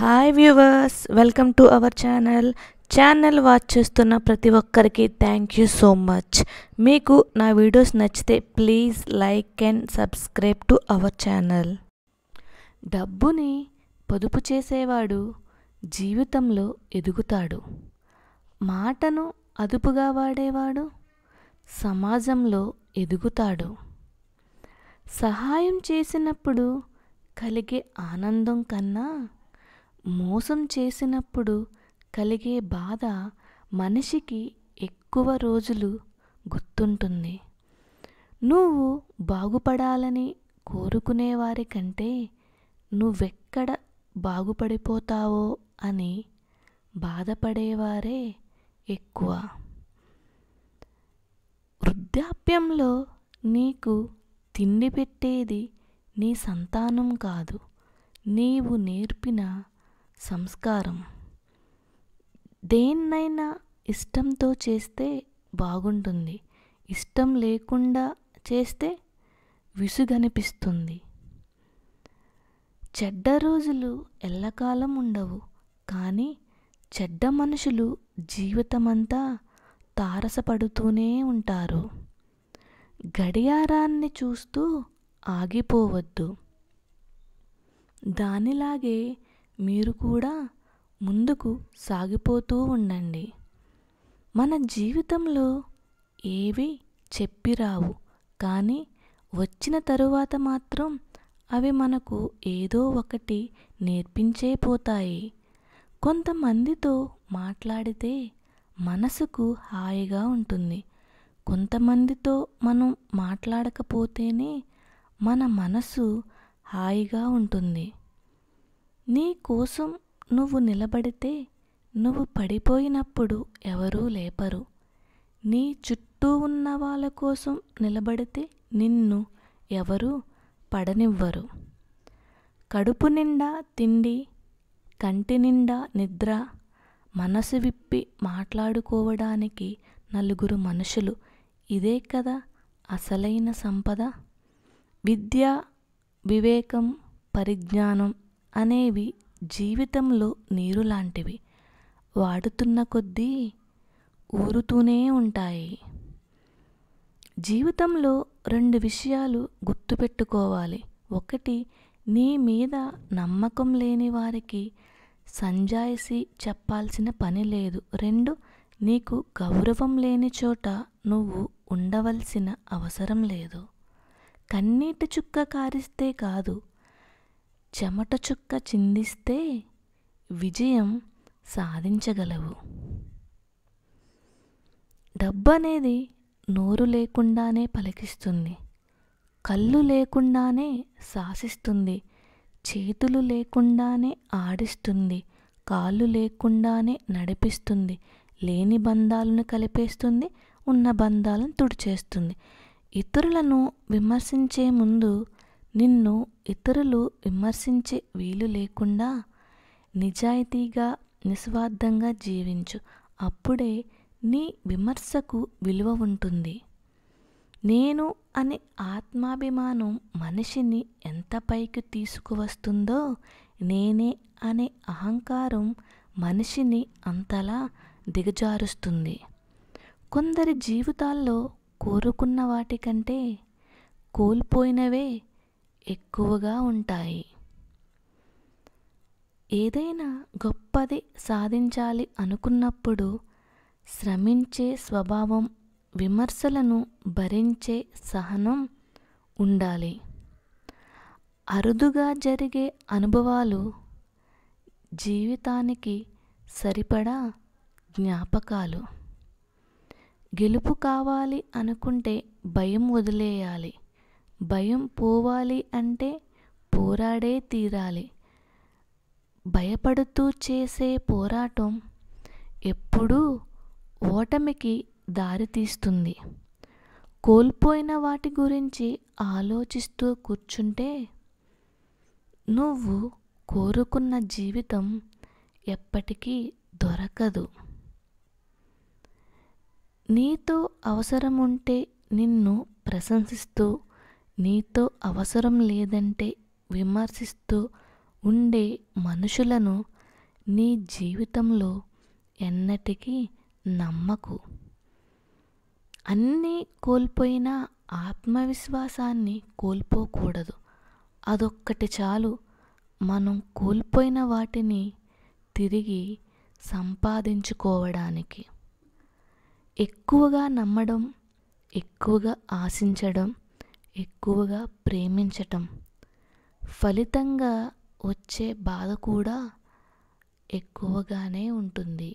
hi viewers welcome to our channel channel watch చేస్తున్న ప్రతి ఒక్కరికి థ్యాంక్ యూ సో మచ్ మీకు నా వీడియోస్ నచ్చితే please like and subscribe to our channel డబ్బుని పొదుపు చేసేవాడు జీవితంలో ఎదుగుతాడు మాటను అదుపుగా వాడేవాడు సమాజంలో ఎదుగుతాడు సహాయం చేసినప్పుడు కలిగే ఆనందం కన్నా మోసం చేసినప్పుడు కలిగే బాధ మనిషికి ఎక్కువ రోజులు గుర్తుంటుంది నువ్వు బాగుపడాలని కోరుకునేవారి కంటే నువ్వెక్కడ బాగుపడిపోతావో అని బాధపడేవారే ఎక్కువ వృద్ధాప్యంలో నీకు తిండి పెట్టేది నీ సంతానం కాదు నీవు నేర్పిన సంస్కారం దేన్నైనా ఇష్టంతో చేస్తే బాగుంటుంది ఇష్టం లేకుండా చేస్తే విసుగనిపిస్తుంది చెడ్డ రోజులు ఎల్లకాలం ఉండవు కానీ చెడ్డ మనుషులు జీవితమంతా తారసపడుతూనే ఉంటారు గడియారాన్ని చూస్తూ ఆగిపోవద్దు దానిలాగే మీరు కూడా ముందుకు సాగిపోతూ ఉండండి మన జీవితంలో ఏవి చెప్పిరావు కానీ వచ్చిన తరువాత మాత్రం అవి మనకు ఏదో ఒకటి నేర్పించే పోతాయి కొంతమందితో మాట్లాడితే మనసుకు హాయిగా ఉంటుంది కొంతమందితో మనం మాట్లాడకపోతేనే మన మనసు హాయిగా ఉంటుంది నీ కోసం నువ్వు నిలబడితే నువ్వు పడిపోయినప్పుడు ఎవరూ లేపరు నీ చుట్టూ ఉన్న వాళ్ళ కోసం నిలబడితే నిన్ను ఎవరూ పడనివ్వరు కడుపు నిండా తిండి కంటి నిండా నిద్ర మనసు విప్పి మాట్లాడుకోవడానికి నలుగురు మనుషులు ఇదే కదా అసలైన సంపద విద్య వివేకం పరిజ్ఞానం అనేవి జీవితంలో నీరు లాంటివి వాడుతున్న కొద్దీ ఊరుతూనే ఉంటాయి జీవితంలో రెండు విషయాలు గుర్తుపెట్టుకోవాలి ఒకటి నీ మీద నమ్మకం లేని వారికి సంజాయిసి చెప్పాల్సిన పని లేదు రెండు నీకు గౌరవం లేని చోట నువ్వు ఉండవలసిన అవసరం లేదు కన్నీటి చుక్క కారిస్తే కాదు చెమట చుక్క చిందిస్తే విజయం సాధించగలవు డబ్బనేది నోరు లేకుండానే పలికిస్తుంది కళ్ళు లేకుండానే శాసిస్తుంది చేతులు లేకుండానే ఆడిస్తుంది కాళ్ళు లేకుండానే నడిపిస్తుంది లేని బంధాలను కలిపేస్తుంది ఉన్న బంధాలను తుడిచేస్తుంది ఇతరులను విమర్శించే ముందు నిన్ను ఇతరులు విమర్శించే వీలు లేకుండా నిజాయితీగా నిస్వార్థంగా జీవించు అప్పుడే నీ విమర్శకు విలువ ఉంటుంది నేను అనే ఆత్మాభిమానం మనిషిని ఎంత పైకి తీసుకువస్తుందో నేనే అనే అహంకారం మనిషిని అంతలా దిగజారుస్తుంది కొందరి జీవితాల్లో కోరుకున్న వాటికంటే కోల్పోయినవే ఎక్కువగా ఉంటాయి ఏదైనా గొప్పది సాధించాలి అనుకున్నప్పుడు శ్రమించే స్వభావం విమర్శలను భరించే సహనం ఉండాలి అరుదుగా జరిగే అనుభవాలు జీవితానికి సరిపడా జ్ఞాపకాలు గెలుపు కావాలి అనుకుంటే భయం వదిలేయాలి భయం పోవాలి అంటే పోరాడే తీరాలి భయపడుతూ చేసే పోరాటం ఎప్పుడూ ఓటమికి దారితీస్తుంది కోల్పోయిన వాటి గురించి ఆలోచిస్తూ కూర్చుంటే నువ్వు కోరుకున్న జీవితం ఎప్పటికీ దొరకదు నీతో అవసరం ఉంటే నిన్ను ప్రశంసిస్తూ నీతో అవసరం లేదంటే విమర్శిస్తూ ఉండే మనుషులను నీ జీవితంలో ఎన్నటికీ నమ్మకు అన్నీ కోల్పోయిన ఆత్మవిశ్వాసాన్ని కోల్పోకూడదు అదొక్కటి చాలు మనం కోల్పోయిన వాటిని తిరిగి సంపాదించుకోవడానికి ఎక్కువగా నమ్మడం ఎక్కువగా ఆశించడం ఎక్కువగా ప్రేమించటం ఫలితంగా వచ్చే బాధ కూడా ఎక్కువగానే ఉంటుంది